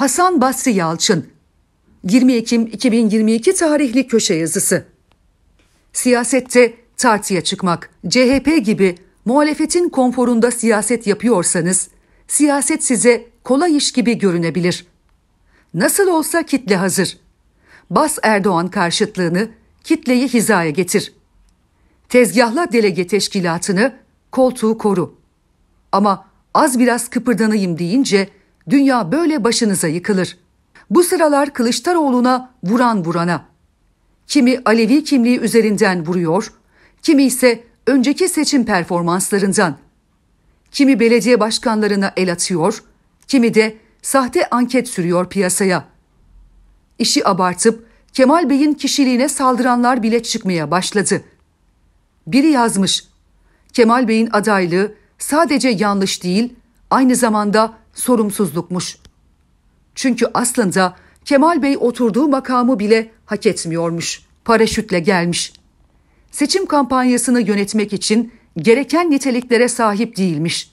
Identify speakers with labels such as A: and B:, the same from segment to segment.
A: Hasan Basri Yalçın 20 Ekim 2022 tarihli köşe yazısı. Siyasette tartıya çıkmak, CHP gibi muhalefetin konforunda siyaset yapıyorsanız, siyaset size kolay iş gibi görünebilir. Nasıl olsa kitle hazır. Bas Erdoğan karşıtlığını, kitleyi hizaya getir. Tezgahla delege teşkilatını, koltuğu koru. Ama az biraz kıpırdanayım deyince Dünya böyle başınıza yıkılır. Bu sıralar Kılıçdaroğlu'na vuran vurana. Kimi Alevi kimliği üzerinden vuruyor, kimi ise önceki seçim performanslarından. Kimi belediye başkanlarına el atıyor, kimi de sahte anket sürüyor piyasaya. İşi abartıp Kemal Bey'in kişiliğine saldıranlar bile çıkmaya başladı. Biri yazmış, Kemal Bey'in adaylığı sadece yanlış değil, aynı zamanda sorumsuzlukmuş. Çünkü aslında Kemal Bey oturduğu makamı bile hak etmiyormuş. Paraşütle gelmiş. Seçim kampanyasını yönetmek için gereken niteliklere sahip değilmiş.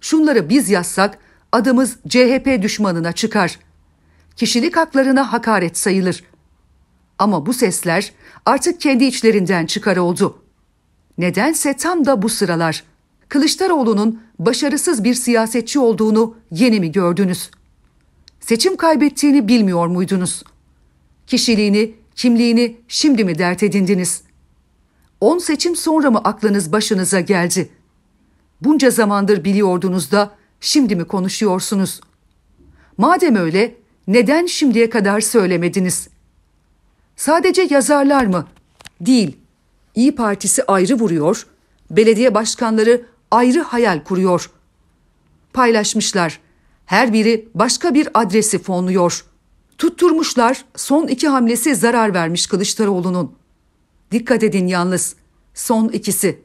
A: Şunları biz yazsak adımız CHP düşmanına çıkar. Kişilik haklarına hakaret sayılır. Ama bu sesler artık kendi içlerinden çıkar oldu. Nedense tam da bu sıralar.'' Kılıçdaroğlu'nun başarısız bir siyasetçi olduğunu yeni mi gördünüz? Seçim kaybettiğini bilmiyor muydunuz? Kişiliğini, kimliğini şimdi mi dert edindiniz? On seçim sonra mı aklınız başınıza geldi? Bunca zamandır biliyordunuz da şimdi mi konuşuyorsunuz? Madem öyle neden şimdiye kadar söylemediniz? Sadece yazarlar mı? Değil. İyi Partisi ayrı vuruyor, belediye başkanları ayrı hayal kuruyor. Paylaşmışlar. Her biri başka bir adresi fonluyor. Tutturmuşlar son iki hamlesi zarar vermiş Kılıçdaroğlu'nun. Dikkat edin yalnız. Son ikisi.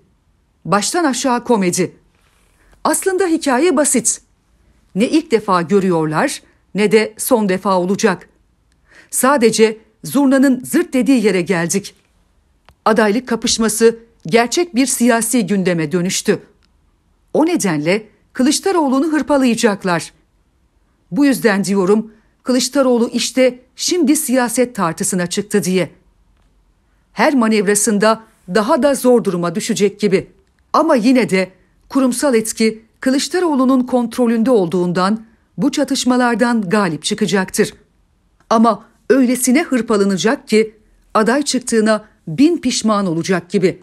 A: Baştan aşağı komedi. Aslında hikaye basit. Ne ilk defa görüyorlar ne de son defa olacak. Sadece zurnanın zırt dediği yere geldik. Adaylık kapışması gerçek bir siyasi gündeme dönüştü. O nedenle Kılıçdaroğlu'nu hırpalayacaklar. Bu yüzden diyorum Kılıçdaroğlu işte şimdi siyaset tartısına çıktı diye. Her manevrasında daha da zor duruma düşecek gibi. Ama yine de kurumsal etki Kılıçdaroğlu'nun kontrolünde olduğundan bu çatışmalardan galip çıkacaktır. Ama öylesine hırpalanacak ki aday çıktığına bin pişman olacak gibi.